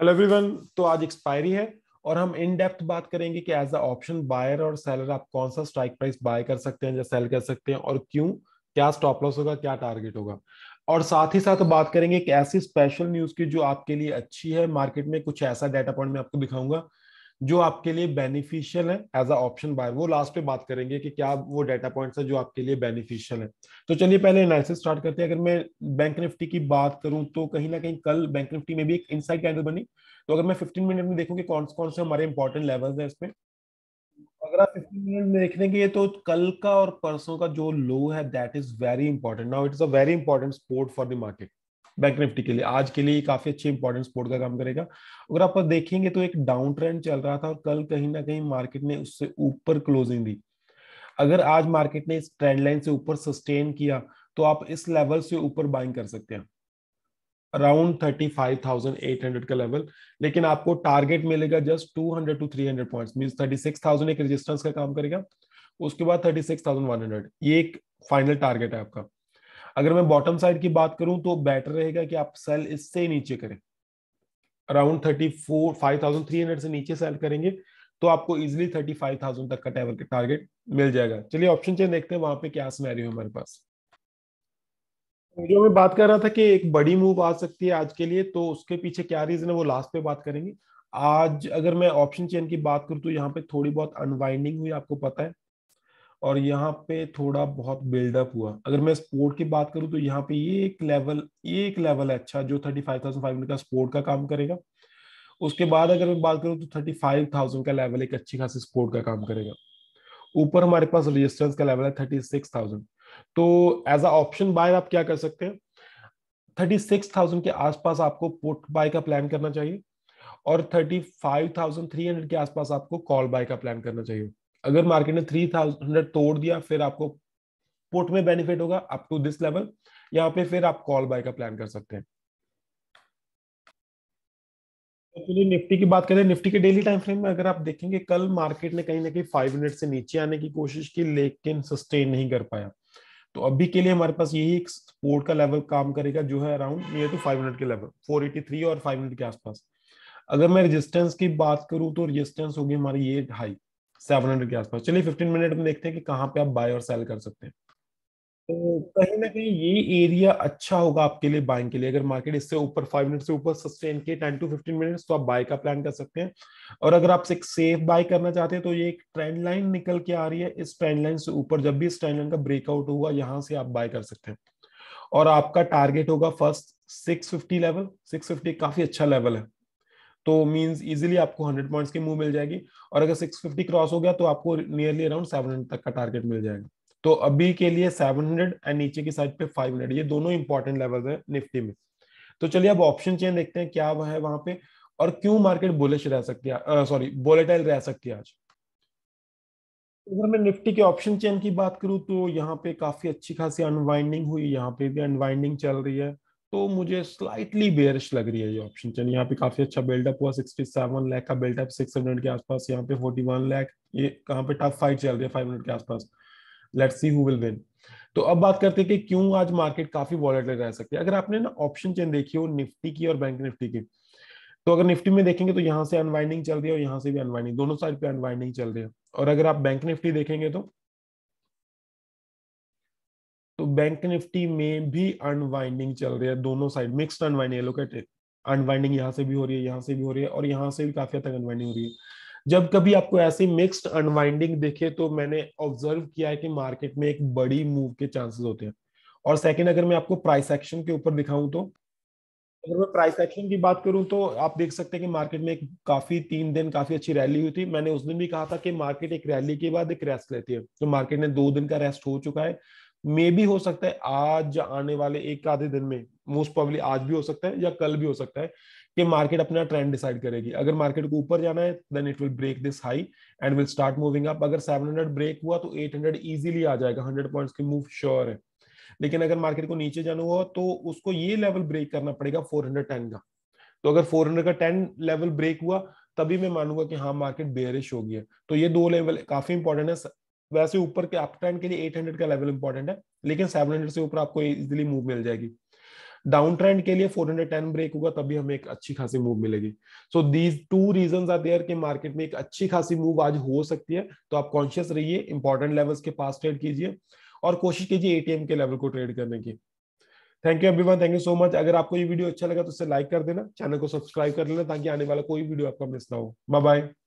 hello everyone तो आज expiry है और हम इन डेप्थ बात करेंगे कि एज अ ऑप्शन बायर और सेलर आप कौन सा स्ट्राइक प्राइस बाय कर सकते हैं या सेल कर सकते हैं और क्यों क्या स्टॉप लॉस होगा क्या टारगेट होगा और साथ ही साथ बात करेंगे एक ऐसी स्पेशल न्यूज की जो आपके लिए अच्छी है मार्केट में कुछ ऐसा डेटा पॉइंट मैं आपको दिखाऊंगा जो आपके लिए बेनिफिशियल है एज अ ऑप्शन बाय वो लास्ट पे बात करेंगे कि क्या वो डाटा पॉइंट्स है जो आपके लिए बेनिफिशियल है तो चलिए पहले एनालिसिस स्टार्ट करते हैं अगर मैं बैंक निफ्टी की बात करूं तो कहीं ना कहीं कल बैंक निफ्टी में भी एक इनसाइड कैंडल बनी तो अगर मैं फिफ्टीन मिनट में देखूँ कि कौन कौन से हमारे इंपॉर्टेंट लेवल है इसमें अगर आप फिफ्टीन मिनट में देख लेंगे तो कल का और परसों का जो लो है that is very important now it is a very important support for the market bank Nifty के लिए आज के लिए काफी अच्छे इंपॉर्टेंट सपोर्ट का काम करेगा अगर आप देखेंगे तो एक डाउन ट्रेंड चल रहा था और कल कहीं ना कहीं मार्केट ने उससे ऊपर क्लोजिंग दी अगर आज मार्केट ने इस ट्रेंड लाइन से ऊपर सस्टेन किया तो आप इस लेवल से ऊपर बाइंग कर सकते हैं around thirty five thousand eight hundred का लेवल लेकिन आपको टारगेट मिलेगा just two hundred to three hundred point mean thirty six thousand एक रेजिस्टेंस का काम करेगा उसके बाद thirty six thousand one hundred ये एक फाइनल टारगेट है आपका अगर मैं बॉटम साइड की बात करूं तो बेटर रहेगा कि आप सेल इससे नीचे करें around thirty four five thousand three hundred से नीचे सेल करेंगे तो आपको इजिली थर्टी फाइव थाउजेंड तक का टारगेट मिल जाएगा चलिए ऑप्शन चेन देखते हैं वहां पे क्या समय है हमारे पास जो मैं बात कर रहा था कि एक बड़ी मूव आ सकती है आज के लिए तो उसके पीछे क्या रीजन है वो लास्ट पे बात करेंगे आज अगर मैं ऑप्शन चेन की बात करूं तो यहाँ पे थोड़ी बहुत अनवाइंडिंग हुई आपको पता है और यहाँ पे थोड़ा बहुत बिल्डअप हुआ अगर मैं स्पोर्ट की बात करूँ तो यहाँ पे ये एक लेवल ये एक लेवल है अच्छा जो thirty five thousand five hundred का स्पोर्ट का काम करेगा उसके बाद अगर मैं बात करूँ तो थर्टी फाइव थाउजेंड का लेवल एक अच्छी खासी स्पोर्ट का काम करेगा ऊपर हमारे पास रजिस्टेंस का लेवल है थर्टी सिक्स थाउजेंड तो एज अ ऑप्शन बाय आप क्या कर सकते हैं थर्टी सिक्स थाउजेंड के आसपास आपको पुट बाय का प्लान करना चाहिए और thirty five thousand three hundred के आसपास आपको कॉल बाय का प्लान करना चाहिए अगर मार्केट ने थ्री हंड्रेड तोड़ दिया फिर आपको पुट में बेनिफिट होगा अप टू दिस लेवल यहाँ पे फिर आप कॉल बाय का प्लान कर सकते हैं तो एक्चुअली निफ्टी की बात करें निफ्टी के डेली टाइम फ्रेम में अगर आप देखेंगे कल मार्केट ने कहीं ना कहीं फाइव हंड्रेड से नीचे आने की कोशिश की लेकिन सस्टेन नहीं कर पाया तो अभी के लिए हमारे पास यही एक सपोर्ट का लेवल काम करेगा जो है अराउंड नियर टू हंड्रेड के लेवल थ्री और हंड्रेड के आसपास अगर मैं रेजिस्टेंस की बात करूं तो रेजिस्टेंस होगी हमारी ये हाई सेवन हंड्रेड के आसपास चलिए फिफ्टीन मिनट में देखते हैं कि कहाँ पे आप बाय और सेल कर सकते हैं तो कहीं ना कहीं ये एरिया अच्छा होगा आपके लिए बाइंग के लिए अगर मार्केट इससे ऊपर फाइव मिनट से ऊपर सस्टेन किए टेन टू फिफ्टीन मिनट्स तो आप बाय का प्लान कर सकते हैं और अगर आप एक सेफ बाय करना चाहते हैं तो ये एक ट्रेंड लाइन निकल के आ रही है इस ट्रेंड लाइन से ऊपर जब भी इस ट्रेंड लाइन का ब्रेकआउट होगा यहाँ से आप बाय कर सकते हैं और आपका टारगेट होगा फर्स्ट सिक्स लेवल सिक्स काफी अच्छा लेवल है तो मीन इजिली आपको हंड्रेड पॉइंट्स की मूव मिल जाएगी और अगर सिक्स फिफ्टी क्रॉस हो गया तो आपको नियरली अराउंड सेवन हंड्रेड तक का टारगेट मिल जाएगा तो अभी के लिए सेवन हंड्रेड एंड नीचे की साइड पे फाइव हंड्रेड ये दोनों इंपॉर्टेंट लेवल है निफ्टी में तो चलिए अब ऑप्शन चेन देखते हैं क्या है वहां पे और क्यों मार्केट बुलिश रह सकती है सॉरी बोलेटाइल रह सकती है आज अगर मैं निफ्टी के ऑप्शन चेन की बात करूं तो यहाँ पे काफी अच्छी खासी अनवाइंडिंग हुई यहाँ पे भी अनवाइंडिंग चल रही है तो मुझे स्लाइटली बेयरिश लग रही है ये ऑप्शन चलिए यहाँ पे काफी अच्छा बिल्डअप हुआ 67 लाख का बिल्डअप 600 के आसपास यहाँ पे 41 लाख ये कहाँ पे टफ फाइट चल रही है 500 के आसपास let's see who will win तो अब बात करते हैं कि क्यों आज मार्केट काफी वॉलेटल रह सकती है अगर आपने ना ऑप्शन चेन देखी हो निफ्टी की और बैंक निफ्टी की तो अगर निफ्टी में देखेंगे तो यहाँ से अनवाइंडिंग चल रही है और यहाँ से भी अनवाइंडिंग दोनों साइड पे अनवाइंडिंग चल रही है और अगर आप बैंक निफ्टी देखेंगे तो बैंक निफ्टी में भी अनवाइंडिंग चल रही है दोनों साइड मिक्सड अनवाइंडिंग लोग अनवाइंडिंग यहाँ से भी हो रही है यहाँ से भी हो रही है और यहाँ से भी काफी हद तक अनवाइंडिंग हो रही है जब कभी आपको ऐसी मिक्स्ड अनवाइंडिंग देखे तो मैंने ऑब्जर्व किया है कि मार्केट में एक बड़ी मूव के चांसेस होते हैं और सेकंड अगर मैं आपको प्राइस एक्शन के ऊपर दिखाऊं तो अगर मैं प्राइस एक्शन की बात करूं तो आप देख सकते हैं कि मार्केट में एक काफी तीन दिन काफी अच्छी रैली हुई थी मैंने उस दिन भी कहा था कि मार्केट एक रैली के बाद एक रेस्ट लेती है तो मार्केट ने दो दिन का रेस्ट हो चुका है मे भी हो सकता है आज आने वाले एक आधे दिन में मोस्ट प्रॉब्ली आज भी हो सकता है या कल भी हो सकता है कि मार्केट अपना ट्रेंड डिसाइड करेगी अगर मार्केट को ऊपर जाना है then it will break this high and will start moving up अगर 700 ब्रेक हुआ तो 800 इजीली आ जाएगा 100 पॉइंट्स की मूव श्योर है लेकिन अगर मार्केट को नीचे जाना हुआ तो उसको ये लेवल ब्रेक करना पड़ेगा फोर का तो अगर फोर का टेन लेवल ब्रेक हुआ तभी मैं मानूंगा कि हाँ मार्केट बेरिश होगी तो ये दो लेवल काफी इंपॉर्टेंट है वैसे ऊपर के अप ट्रेंड के लिए 800 का लेवल इंपॉर्टेंट है लेकिन 700 से ऊपर आपको इजिली मूव मिल जाएगी डाउन ट्रेंड के लिए 410 ब्रेक होगा तभी हमें एक अच्छी खासी मूव मिलेगी so these two reason are there के मार्केट में एक अच्छी खासी मूव आज हो सकती है तो आप कॉन्शियस रहिए इंपॉर्टेंट लेवल्स के पास ट्रेड कीजिए और कोशिश कीजिए एटीएम के लेवल को ट्रेड करने की thank you everyone thank you so much अगर आपको ये वीडियो अच्छा लगा तो इसे लाइक कर देना चैनल को सब्सक्राइब कर लेना ताकि आने वाला कोई वीडियो आपका मिस ना हो बाय बाय